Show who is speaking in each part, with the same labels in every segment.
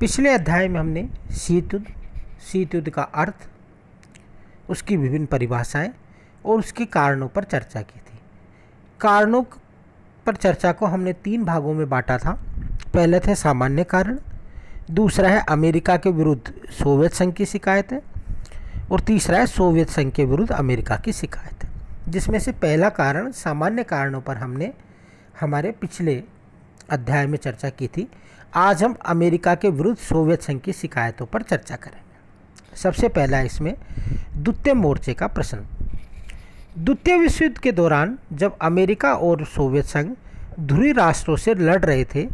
Speaker 1: पिछले अध्याय में हमने शीतुद शीतुद का अर्थ उसकी विभिन्न परिभाषाएं और उसके कारणों पर चर्चा की थी कारणों पर चर्चा को हमने तीन भागों में बांटा था पहले थे सामान्य कारण दूसरा है अमेरिका के विरुद्ध सोवियत संघ की शिकायतें और तीसरा है सोवियत संघ के विरुद्ध अमेरिका की शिकायत जिसमें से पहला कारण सामान्य कारणों पर हमने हमारे पिछले अध्याय में चर्चा की थी आज हम अमेरिका के विरुद्ध सोवियत संघ की शिकायतों पर चर्चा करेंगे सबसे पहला इसमें द्वितीय मोर्चे का प्रश्न द्वितीय विश्व युद्ध के दौरान जब अमेरिका और सोवियत संघ ध्रुवी राष्ट्रों से लड़ रहे थे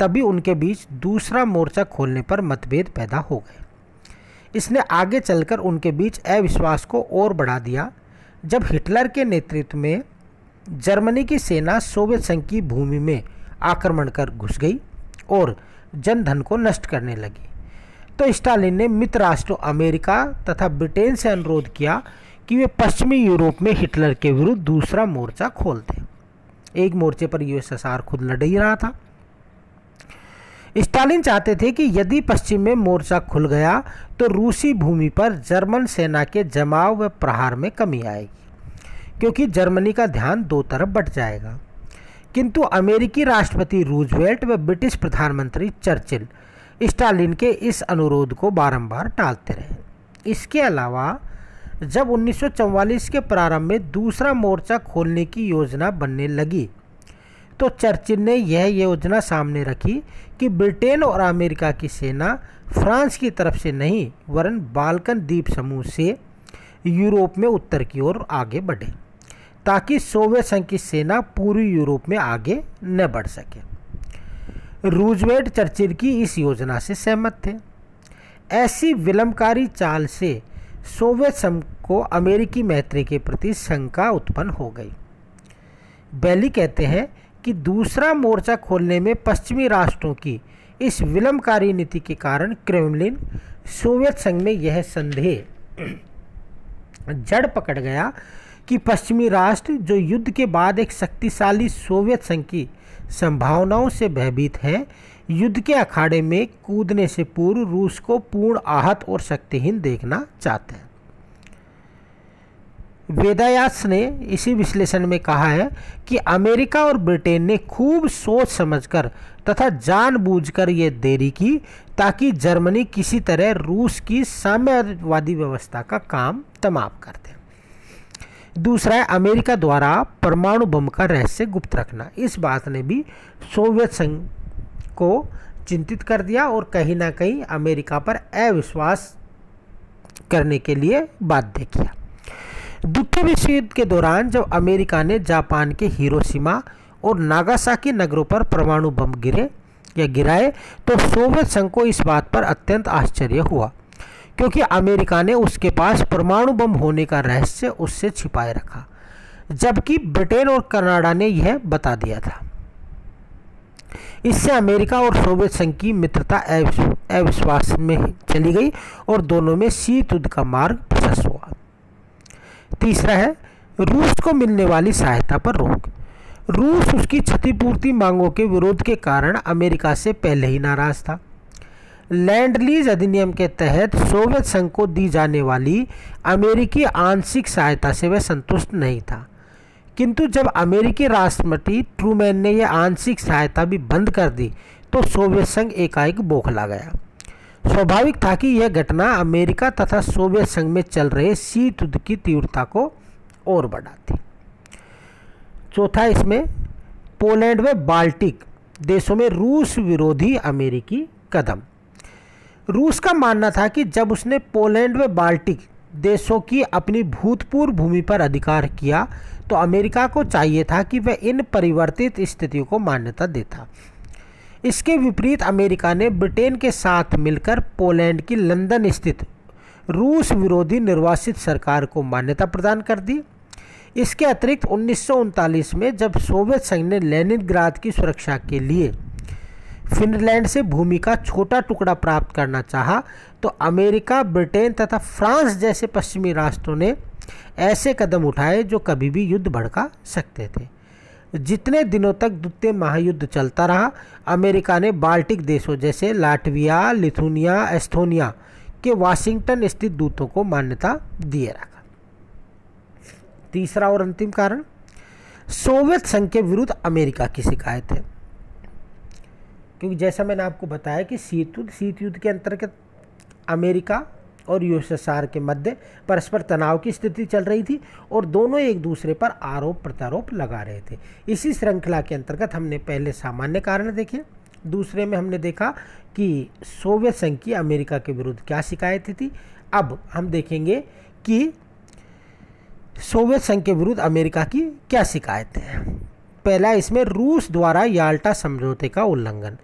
Speaker 1: तभी उनके बीच दूसरा मोर्चा खोलने पर मतभेद पैदा हो गए इसने आगे चलकर उनके बीच अविश्वास को और बढ़ा दिया जब हिटलर के नेतृत्व में जर्मनी की सेना सोवियत संघ की भूमि में आक्रमण कर घुस गई और जनधन को नष्ट करने लगी तो स्टालिन ने मित्र राष्ट्र अमेरिका तथा ब्रिटेन से अनुरोध किया कि वे पश्चिमी यूरोप में हिटलर के विरुद्ध दूसरा मोर्चा खोल दें एक मोर्चे पर यूएसएसआर खुद लड़ ही रहा था स्टालिन चाहते थे कि यदि पश्चिम में मोर्चा खुल गया तो रूसी भूमि पर जर्मन सेना के जमाव व प्रहार में कमी आएगी क्योंकि जर्मनी का ध्यान दो तरफ बट जाएगा किंतु अमेरिकी राष्ट्रपति रूजवेल्ट व ब्रिटिश प्रधानमंत्री चर्चिल स्टालिन के इस अनुरोध को बारंबार टालते रहे इसके अलावा जब 1944 के प्रारंभ में दूसरा मोर्चा खोलने की योजना बनने लगी तो चर्चिल ने यह योजना सामने रखी कि ब्रिटेन और अमेरिका की सेना फ्रांस की तरफ से नहीं वरन बाल्कन द्वीप समूह से यूरोप में उत्तर की ओर आगे बढ़े ताकि सोवियत संघ की सेना पूरी यूरोप में आगे न बढ़ सके रूजवेट चर्चिल की इस योजना से सहमत थे ऐसी विलंबकारी चाल से सोवियत संघ को अमेरिकी मैत्री के प्रति शंका उत्पन्न हो गई बैली कहते हैं कि दूसरा मोर्चा खोलने में पश्चिमी राष्ट्रों की इस विलंबकारी नीति के कारण क्रेमलिन सोवियत संघ में यह संदेह जड़ पकड़ गया कि पश्चिमी राष्ट्र जो युद्ध के बाद एक शक्तिशाली सोवियत संघ की संभावनाओं से भयभीत हैं युद्ध के अखाड़े में कूदने से पूर्व रूस को पूर्ण आहत और शक्तिहीन देखना चाहते हैं वेदायास ने इसी विश्लेषण में कहा है कि अमेरिका और ब्रिटेन ने खूब सोच समझकर तथा जानबूझकर ये देरी की ताकि जर्मनी किसी तरह रूस की साम्यवादी व्यवस्था का काम तमाम कर दे दूसरा है अमेरिका द्वारा परमाणु बम का रहस्य गुप्त रखना इस बात ने भी सोवियत संघ को चिंतित कर दिया और कहीं ना कहीं अमेरिका पर अविश्वास करने के लिए बाध्य किया द्वितीय विश्व युद्ध के दौरान जब अमेरिका ने जापान के हिरोशिमा और नागासाकी नगरों पर परमाणु बम गिरे या गिराए तो सोवियत संघ को इस बात पर अत्यंत आश्चर्य हुआ क्योंकि अमेरिका ने उसके पास परमाणु बम होने का रहस्य उससे छिपाए रखा जबकि ब्रिटेन और कनाडा ने यह बता दिया था इससे अमेरिका और सोवियत संघ की मित्रता अविश्वास में चली गई और दोनों में शीत युद्ध का मार्ग प्रशस्त हुआ तीसरा है रूस को मिलने वाली सहायता पर रोक रूस उसकी क्षतिपूर्ति मांगों के विरोध के कारण अमेरिका से पहले ही नाराज था लैंड लीज अधिनियम के तहत सोवियत संघ को दी जाने वाली अमेरिकी आंशिक सहायता से वह संतुष्ट नहीं था किंतु जब अमेरिकी राष्ट्रपति ट्रूमैन ने यह आंशिक सहायता भी बंद कर दी तो सोवियत संघ एकाएक बौखला गया स्वाभाविक था कि यह घटना अमेरिका तथा सोवियत संघ में चल रहे शीत युद्ध की तीव्रता को और बढ़ाती चौथा इसमें पोलैंड व बाल्टिक देशों में रूस विरोधी अमेरिकी कदम रूस का मानना था कि जब उसने पोलैंड व बाल्टिक देशों की अपनी भूतपूर्व भूमि पर अधिकार किया तो अमेरिका को चाहिए था कि वह इन परिवर्तित स्थितियों को मान्यता देता इसके विपरीत अमेरिका ने ब्रिटेन के साथ मिलकर पोलैंड की लंदन स्थित रूस विरोधी निर्वासित सरकार को मान्यता प्रदान कर दी इसके अतिरिक्त उन्नीस में जब सोवियत संघ ने लेनिनग्राद की सुरक्षा के लिए फिनलैंड से भूमि का छोटा टुकड़ा प्राप्त करना चाहा तो अमेरिका ब्रिटेन तथा फ्रांस जैसे पश्चिमी राष्ट्रों ने ऐसे कदम उठाए जो कभी भी युद्ध भड़का सकते थे जितने दिनों तक द्वितीय महायुद्ध चलता रहा अमेरिका ने बाल्टिक देशों जैसे लाटविया लिथुनिया एस्थोनिया के वाशिंगटन स्थित दूतों को मान्यता दिए रखा तीसरा और अंतिम कारण सोवियत संघ के विरुद्ध अमेरिका की शिकायत है क्योंकि जैसा मैंने आपको बताया कि शीत युद्ध शीत युद्ध के अंतर्गत अमेरिका और यूएसएसआर के मध्य परस्पर तनाव की स्थिति चल रही थी और दोनों एक दूसरे पर आरोप प्रत्यारोप लगा रहे थे इसी श्रृंखला के अंतर्गत हमने पहले सामान्य कारण देखे दूसरे में हमने देखा कि सोवियत संघ की अमेरिका के विरुद्ध क्या शिकायतें थी अब हम देखेंगे कि सोवियत संघ के विरुद्ध अमेरिका की क्या शिकायतें हैं पहला इसमें रूस द्वारा याल्टा समझौते का उल्लंघन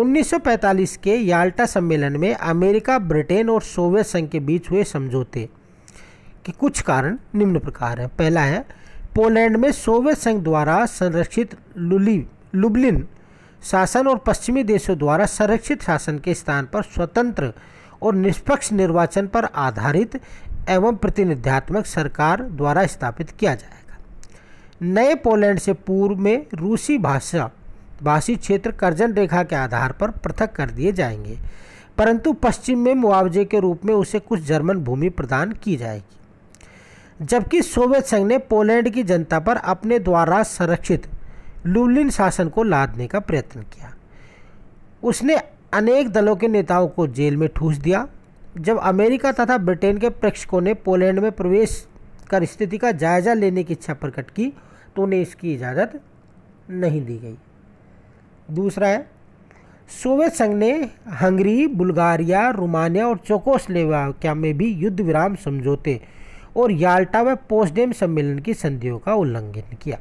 Speaker 1: 1945 के याल्टा सम्मेलन में अमेरिका ब्रिटेन और सोवियत संघ के बीच हुए समझौते के कुछ कारण निम्न प्रकार हैं पहला है पोलैंड में सोवियत संघ द्वारा संरक्षित लुली लुबलिन शासन और पश्चिमी देशों द्वारा संरक्षित शासन के स्थान पर स्वतंत्र और निष्पक्ष निर्वाचन पर आधारित एवं प्रतिनिध्यात्मक सरकार द्वारा स्थापित किया जाएगा नए पोलैंड से पूर्व में रूसी भाषा भाषी क्षेत्र कर्जन रेखा के आधार पर पृथक कर दिए जाएंगे परंतु पश्चिम में मुआवजे के रूप में उसे कुछ जर्मन भूमि प्रदान की जाएगी जबकि सोवियत संघ ने पोलैंड की जनता पर अपने द्वारा संरक्षित लुलिन शासन को लादने का प्रयत्न किया उसने अनेक दलों के नेताओं को जेल में ठूस दिया जब अमेरिका तथा ब्रिटेन के प्रेक्षकों ने पोलैंड में प्रवेश कर स्थिति का जायजा लेने की इच्छा प्रकट की तो उन्हें इसकी इजाज़त नहीं दी गई दूसरा है सोवियत संघ ने हंगरी बुल्गारिया रोमानिया और चोकोस्लोवाकिया में भी युद्ध विराम समझौते और याल्टा व पोस्डेम सम्मेलन की संधियों का उल्लंघन किया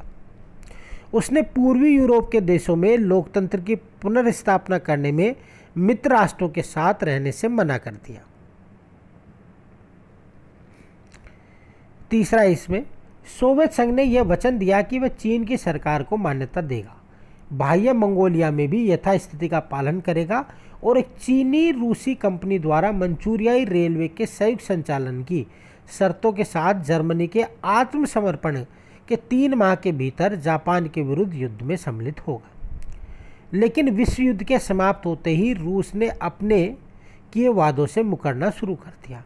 Speaker 1: उसने पूर्वी यूरोप के देशों में लोकतंत्र की पुनर्स्थापना करने में मित्र राष्ट्रों के साथ रहने से मना कर दिया तीसरा इसमें सोवियत संघ ने यह वचन दिया कि वह चीन की सरकार को मान्यता देगा बाह्य मंगोलिया में भी यथास्थिति का पालन करेगा और एक चीनी रूसी कंपनी द्वारा मंचूरियाई रेलवे के संयुक्त संचालन की शर्तों के साथ जर्मनी के आत्मसमर्पण के तीन माह के भीतर जापान के विरुद्ध युद्ध में सम्मिलित होगा लेकिन विश्व युद्ध के समाप्त होते ही रूस ने अपने किए वादों से मुकरना शुरू कर दिया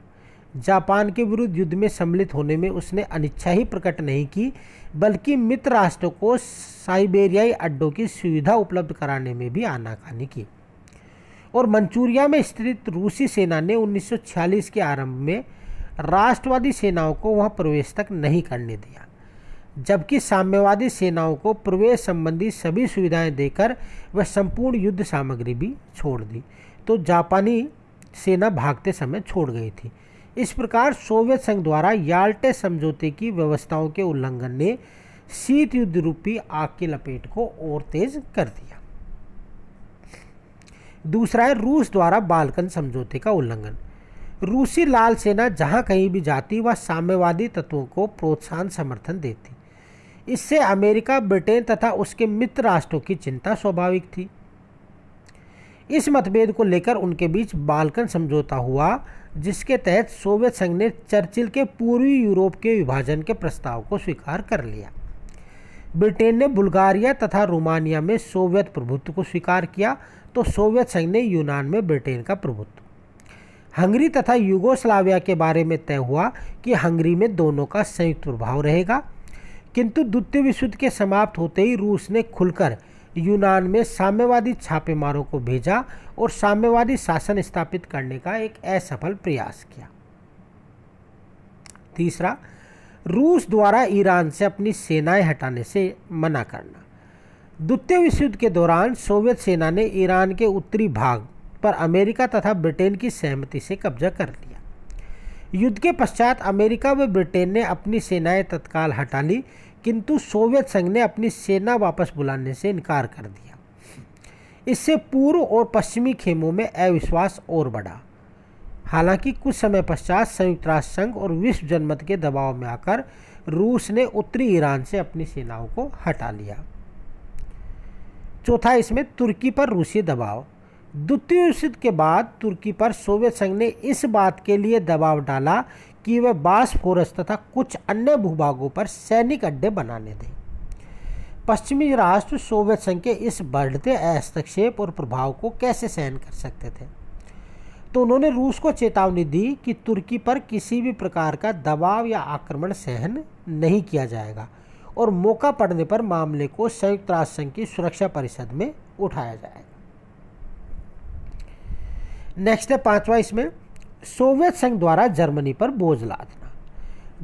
Speaker 1: जापान के विरुद्ध युद्ध में सम्मिलित होने में उसने अनिच्छा ही प्रकट नहीं की बल्कि मित्र राष्ट्रों को साइबेरियाई अड्डों की सुविधा उपलब्ध कराने में भी आनाकानी की और मंचूरिया में स्थित रूसी सेना ने 1946 के आरंभ में राष्ट्रवादी सेनाओं को वहां प्रवेश तक नहीं करने दिया जबकि साम्यवादी सेनाओं को प्रवेश संबंधी सभी सुविधाएं देकर वह संपूर्ण युद्ध सामग्री भी छोड़ दी तो जापानी सेना भागते समय छोड़ गई थी इस प्रकार सोवियत संघ द्वारा याल्टे समझौते की व्यवस्थाओं के उल्लंघन ने शीत युद्ध रूपी आग की लपेट को और तेज कर दिया दूसरा है रूस द्वारा बालकन समझौते का उल्लंघन रूसी लाल सेना जहां कहीं भी जाती वह साम्यवादी तत्वों को प्रोत्साहन समर्थन देती इससे अमेरिका ब्रिटेन तथा उसके मित्र राष्ट्रों की चिंता स्वाभाविक थी इस मतभेद को लेकर उनके बीच बालकन समझौता हुआ जिसके तहत सोवियत संघ ने चर्चिल के पूर्वी यूरोप के विभाजन के प्रस्ताव को स्वीकार कर लिया ब्रिटेन ने बुल्गारिया तथा रोमानिया में सोवियत प्रभुत्व को स्वीकार किया तो सोवियत संघ ने यूनान में ब्रिटेन का प्रभुत्व हंगरी तथा युगोस्लाविया के बारे में तय हुआ कि हंगरी में दोनों का संयुक्त प्रभाव रहेगा किंतु द्वितीय विश्व युद्ध के समाप्त होते ही रूस ने खुलकर यूनान में साम्यवादी छापेमारों को भेजा और साम्यवादी शासन स्थापित करने का एक असफल प्रयास किया तीसरा रूस द्वारा ईरान से अपनी सेनाएं हटाने से मना करना द्वितीय विश्व युद्ध के दौरान सोवियत सेना ने ईरान के उत्तरी भाग पर अमेरिका तथा ब्रिटेन की सहमति से कब्जा कर लिया युद्ध के पश्चात अमेरिका व ब्रिटेन ने अपनी सेनाएं तत्काल हटा ली किंतु सोवियत संघ ने अपनी सेना वापस बुलाने से इनकार कर दिया इससे पूर्व और पश्चिमी खेमों में अविश्वास और बढ़ा हालांकि कुछ समय पश्चात संयुक्त राष्ट्र संघ और विश्व जनमत के दबाव में आकर रूस ने उत्तरी ईरान से अपनी सेनाओं को हटा लिया चौथा इसमें तुर्की पर रूसी दबाव द्वितीय युद्ध के बाद तुर्की पर सोवियत संघ ने इस बात के लिए दबाव डाला कि बास बासफोरस तथा कुछ अन्य भूभागों पर सैनिक अड्डे बनाने दें पश्चिमी राष्ट्र सोवियत संघ के इस बढ़ते हस्तक्षेप और प्रभाव को कैसे सहन कर सकते थे तो उन्होंने रूस को चेतावनी दी कि तुर्की पर किसी भी प्रकार का दबाव या आक्रमण सहन नहीं किया जाएगा और मौका पड़ने पर मामले को संयुक्त राष्ट्र संघ की सुरक्षा परिषद में उठाया जाएगा नेक्स्ट है पांचवा इसमें सोवियत संघ द्वारा जर्मनी पर बोझ लादना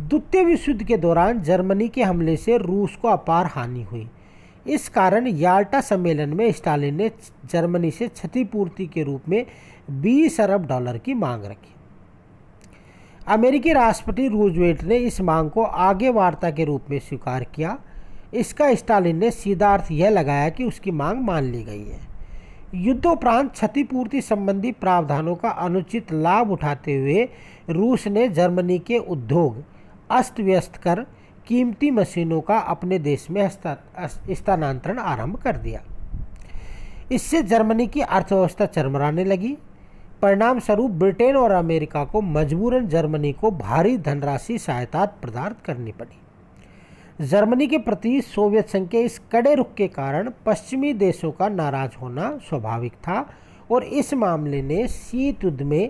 Speaker 1: द्वितीय विश्व युद्ध के दौरान जर्मनी के हमले से रूस को अपार हानि हुई इस कारण यार्टा सम्मेलन में स्टालिन ने जर्मनी से क्षतिपूर्ति के रूप में 20 अरब डॉलर की मांग रखी अमेरिकी राष्ट्रपति रूजवेट ने इस मांग को आगे वार्ता के रूप में स्वीकार किया इसका स्टालिन ने सीधा अर्थ यह लगाया कि उसकी मांग मान ली गई है युद्धोपरांत क्षतिपूर्ति संबंधी प्रावधानों का अनुचित लाभ उठाते हुए रूस ने जर्मनी के उद्योग अस्त व्यस्त कर कीमती मशीनों का अपने देश में स्थानांतरण आरंभ कर दिया इससे जर्मनी की अर्थव्यवस्था चरमराने लगी परिणाम स्वरूप ब्रिटेन और अमेरिका को मजबूरन जर्मनी को भारी धनराशि सहायता प्रदान करनी पड़ी जर्मनी के प्रति सोवियत संघ के इस कड़े रुख के कारण पश्चिमी देशों का नाराज होना स्वाभाविक था और इस मामले ने शीत युद्ध में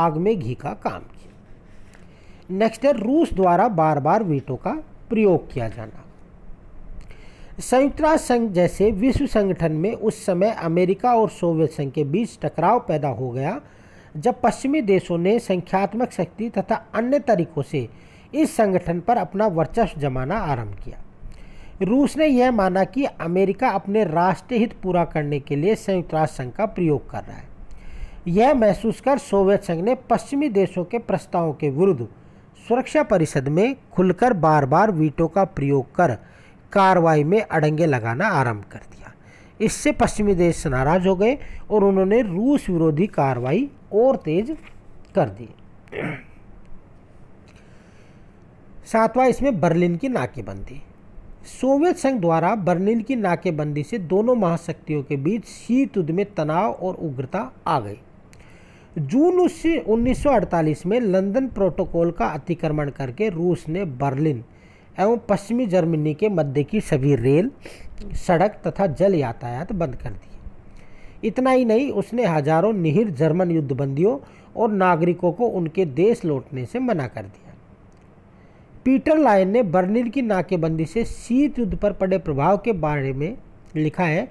Speaker 1: आग में घी का काम किया नेक्स्ट है रूस द्वारा बार बार वीटो का प्रयोग किया जाना संयुक्त राष्ट्र संघ जैसे विश्व संगठन में उस समय अमेरिका और सोवियत संघ के बीच टकराव पैदा हो गया जब पश्चिमी देशों ने संख्यात्मक शक्ति तथा अन्य तरीकों से इस संगठन पर अपना वर्चस्व जमाना आरंभ किया रूस ने यह माना कि अमेरिका अपने राष्ट्रीय हित पूरा करने के लिए संयुक्त राष्ट्र संघ का प्रयोग कर रहा है यह महसूस कर सोवियत संघ ने पश्चिमी देशों के प्रस्तावों के विरुद्ध सुरक्षा परिषद में खुलकर बार बार वीटो का प्रयोग कर कार्रवाई में अड़ंगे लगाना आरंभ कर दिया इससे पश्चिमी देश नाराज हो गए और उन्होंने रूस विरोधी कार्रवाई और तेज कर दी सातवां इसमें बर्लिन की नाकेबंदी सोवियत संघ द्वारा बर्लिन की नाकेबंदी से दोनों महाशक्तियों के बीच शीत युद्ध में तनाव और उग्रता आ गई जून उन्नीस 1948 में लंदन प्रोटोकॉल का अतिक्रमण करके रूस ने बर्लिन एवं पश्चिमी जर्मनी के मध्य की सभी रेल सड़क तथा जल यातायात बंद कर दी इतना ही नहीं उसने हजारों निहिर जर्मन युद्धबंदियों और नागरिकों को उनके देश लौटने से मना कर दिया पीटर लायन ने बर्लिन की नाकेबंदी से शीत युद्ध पर पड़े प्रभाव के बारे में लिखा है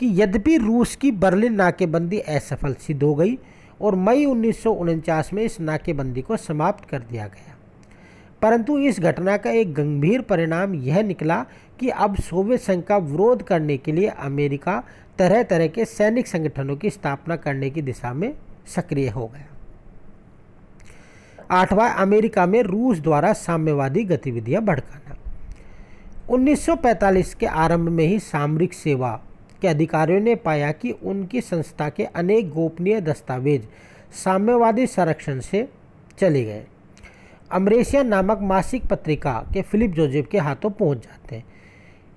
Speaker 1: कि यद्यपि रूस की बर्लिन नाकेबंदी असफल सिद्ध हो गई और मई उन्नीस में इस नाकेबंदी को समाप्त कर दिया गया परंतु इस घटना का एक गंभीर परिणाम यह निकला कि अब सोवियत संघ का विरोध करने के लिए अमेरिका तरह तरह के सैनिक संगठनों की स्थापना करने की दिशा में सक्रिय हो गया आठवां अमेरिका में रूस द्वारा साम्यवादी गतिविधियां भड़काना 1945 के आरंभ में ही सामरिक सेवा के अधिकारियों ने पाया कि उनकी संस्था के अनेक गोपनीय दस्तावेज साम्यवादी संरक्षण से चले गए अमरेशिया नामक मासिक पत्रिका के फिलिप जोजेफ के हाथों पहुंच जाते हैं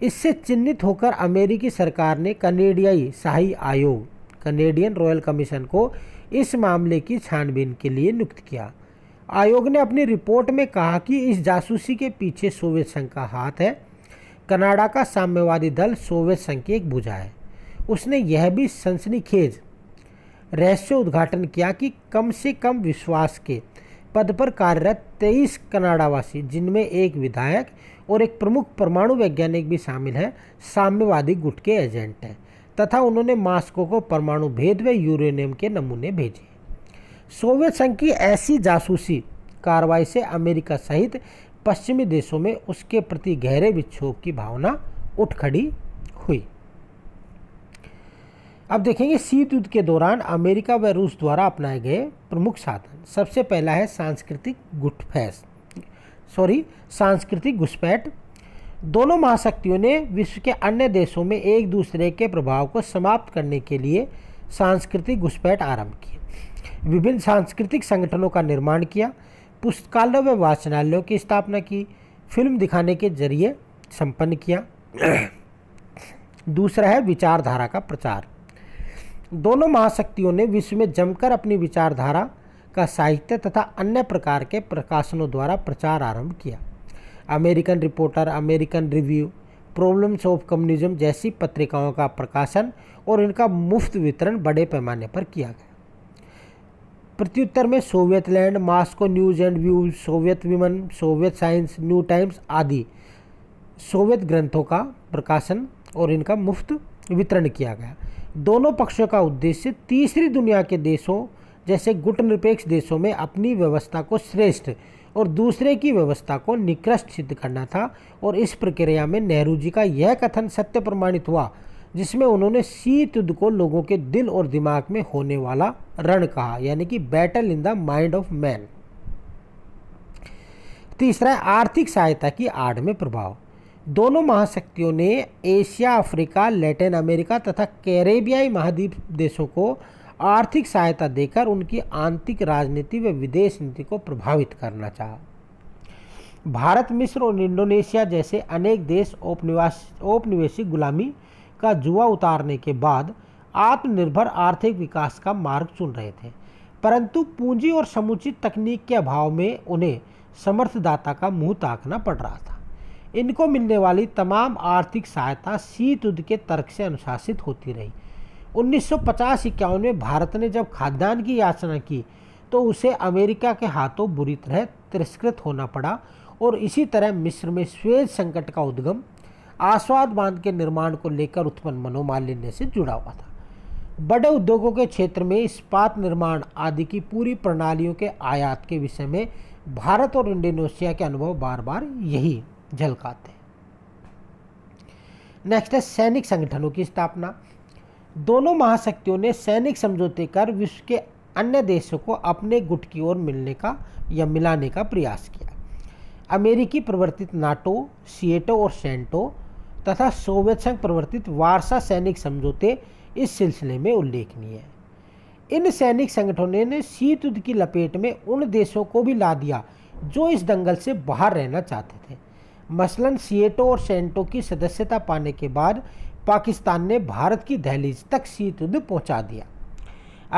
Speaker 1: इससे चिन्हित होकर अमेरिकी सरकार ने कनेडियाई शाही आयोग कनेडियन रॉयल कमीशन को इस मामले की छानबीन के लिए नियुक्त किया आयोग ने अपनी रिपोर्ट में कहा कि इस जासूसी के पीछे सोवियत संघ का हाथ है कनाडा का साम्यवादी दल सोवियत संघ की एक भुजा है उसने यह भी सनसनीखेज रहस्य उद्घाटन किया कि कम से कम विश्वास के पद पर कार्यरत तेईस कनाडावासी जिनमें एक विधायक और एक प्रमुख परमाणु वैज्ञानिक भी शामिल है साम्यवादी गुट के एजेंट हैं तथा उन्होंने मास्को को परमाणु भेद व यूरेनियम के नमूने भेजे सोवियत संघ की ऐसी जासूसी कार्रवाई से अमेरिका सहित पश्चिमी देशों में उसके प्रति गहरे विक्षोभ की भावना उठ खड़ी हुई अब देखेंगे शीत युद्ध के दौरान अमेरिका व रूस द्वारा अपनाए गए प्रमुख साधन सबसे पहला है सांस्कृतिक गुटफैस सॉरी सांस्कृतिक घुसपैठ दोनों महाशक्तियों ने विश्व के अन्य देशों में एक दूसरे के प्रभाव को समाप्त करने के लिए सांस्कृतिक घुसपैठ आरंभ की विभिन्न सांस्कृतिक संगठनों का निर्माण किया पुस्तकालयों व वाचनालयों की स्थापना की फिल्म दिखाने के जरिए संपन्न किया दूसरा है विचारधारा का प्रचार दोनों महाशक्तियों ने विश्व में जमकर अपनी विचारधारा का साहित्य तथा अन्य प्रकार के प्रकाशनों द्वारा प्रचार आरंभ किया American reporter American review problems of communism जैसी पत्रिकाओं का प्रकाशन और इनका मुफ्त वितरण बड़े पैमाने पर किया गया प्रत्युत्तर में Soviet land Moscow news and views Soviet women Soviet science new times आदि सोवियत ग्रंथों का प्रकाशन और इनका मुफ्त वितरण किया गया दोनों पक्षों का उद्देश्य तीसरी दुनिया के देशों जैसे गुटनिरपेक्ष देशों में अपनी व्यवस्था को श्रेष्ठ और दूसरे की व्यवस्था को निकृष्ट सिद्ध करना था और इस प्रक्रिया में नेहरू जी का यह कथन सत्य प्रमाणित हुआ जिसमें उन्होंने शीत युद्ध को लोगों के दिल और दिमाग में होने वाला रण कहा यानी कि battle in the mind of man तीसरा है आर्थिक सहायता की आड़ में प्रभाव दोनों महाशक्तियों ने एशिया अफ्रीका लैटिन अमेरिका तथा कैरेबियाई महाद्वीप देशों को आर्थिक सहायता देकर उनकी आंतरिक राजनीति व विदेश नीति को प्रभावित करना चाहा भारत मिस्र और इंडोनेशिया जैसे अनेक देश औपनिवास औपनिवेशिक गुलामी का जुआ उतारने के बाद आत्मनिर्भर आर्थिक विकास का मार्ग चुन रहे थे परंतु पूंजी और समुचित तकनीक के अभाव में उन्हें समर्थदाता का मुंह ताकना पड़ रहा था इनको मिलने वाली तमाम आर्थिक सहायता शीत युद्ध के तर्क से अनुशासित होती रही उन्नीस सौ में भारत ने जब खाद्यान्न की याचना की तो उसे अमेरिका के हाथों बुरी तरह तिरस्कृत होना पड़ा और इसी तरह मिस्र में स्वेज संकट का उद्गम आस्वाद बांध के निर्माण को लेकर उत्पन्न मनोमालिन्य से जुड़ा हुआ था बड़े उद्योगों के क्षेत्र में इस्पात निर्माण आदि की पूरी प्रणालियों के आयात के विषय में भारत और इंडोनेशिया के अनुभव बार बार यही झलकाते नेक्स्ट है सैनिक संगठनों की स्थापना दोनों महाशक्तियों ने सैनिक समझौते कर विश्व के अन्य देशों को अपने गुट की ओर मिलने का या मिलाने का प्रयास किया अमेरिकी प्रवर्तित नाटो सिएटो और सेंटो तथा सोवियत संघ प्रवर्तित वारसा सैनिक समझौते इस सिलसिले में उल्लेखनीय है इन सैनिक संगठनों ने शीत युद्ध की लपेट में उन देशों को भी ला दिया जो इस दंगल से बाहर रहना चाहते थे मसलन सिएटो और सेंटो की सदस्यता पाने के बाद पाकिस्तान ने भारत की दहलीज तक शीत युद्ध पहुँचा दिया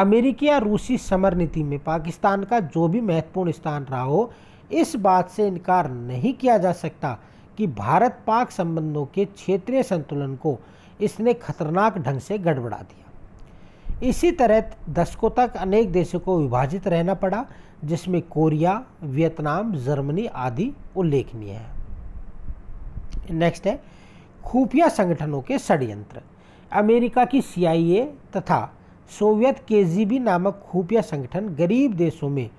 Speaker 1: अमेरिकी या रूसी समर नीति में पाकिस्तान का जो भी महत्वपूर्ण स्थान रहा हो इस बात से इनकार नहीं किया जा सकता कि भारत पाक संबंधों के क्षेत्रीय संतुलन को इसने खतरनाक ढंग से गड़बड़ा दिया इसी तरह दशकों तक अनेक देशों को विभाजित रहना पड़ा जिसमें कोरिया वियतनाम जर्मनी आदि उल्लेखनीय है नेक्स्ट है खुफिया संगठनों के षड्यंत्र अमेरिका की सीआईए तथा सोवियत केजीबी नामक खुफिया संगठन गरीब देशों में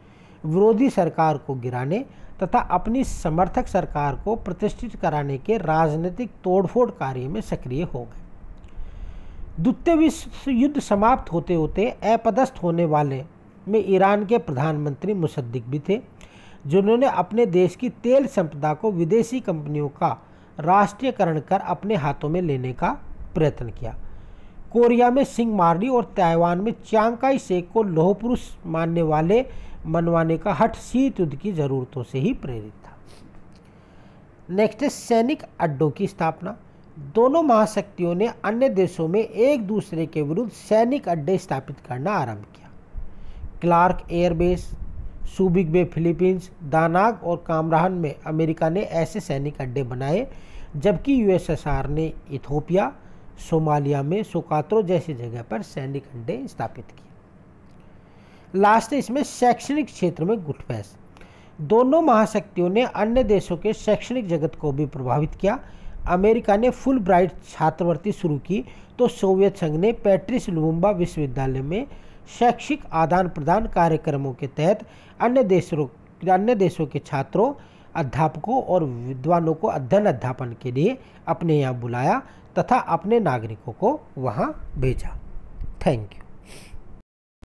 Speaker 1: विरोधी सरकार को गिराने तथा अपनी समर्थक सरकार को प्रतिष्ठित कराने के राजनीतिक तोड़फोड़ कार्य में सक्रिय हो गए द्वितीय विश्व युद्ध समाप्त होते होते अपदस्थ होने वाले में ईरान के प्रधानमंत्री मुसद्दिक भी थे जिन्होंने अपने देश की तेल संपदा को विदेशी कंपनियों का राष्ट्रीयकरण कर अपने हाथों में लेने का प्रयत्न किया कोरिया में सिंह मार्डी और ताइवान में चांगकाई शेख को लोहपुरुष मानने वाले मनवाने का हठ शीत युद्ध की ज़रूरतों से ही प्रेरित था नेक्स्ट है सैनिक अड्डों की स्थापना दोनों महाशक्तियों ने अन्य देशों में एक दूसरे के विरुद्ध सैनिक अड्डे स्थापित करना आरंभ किया Clark airbase Subic bay Philippines Da Nang और कामराहन में अमेरिका ने ऐसे सैनिक अड्डे बनाए जबकि यूएसएसआर ने इथोपिया सोमालिया में सोकात्रो जैसी जगह पर सैनिक अड्डे स्थापित किए लास्ट है इसमें शैक्षणिक क्षेत्र में गुटबैस दोनों महाशक्तियों ने अन्य देशों के शैक्षणिक जगत को भी प्रभावित किया अमेरिका ने फुल ब्राइट छात्रवृत्ति शुरू की तो सोवियत संघ ने पैट्रिस लुम्बा विश्वविद्यालय में शैक्षिक आदान प्रदान कार्यक्रमों के तहत अन्य देशों अन्य देशों के छात्रों अध्यापकों और विद्वानों को अध्ययन अध्यापन के लिए अपने यहाँ बुलाया तथा अपने नागरिकों को वहाँ भेजा थैंक यू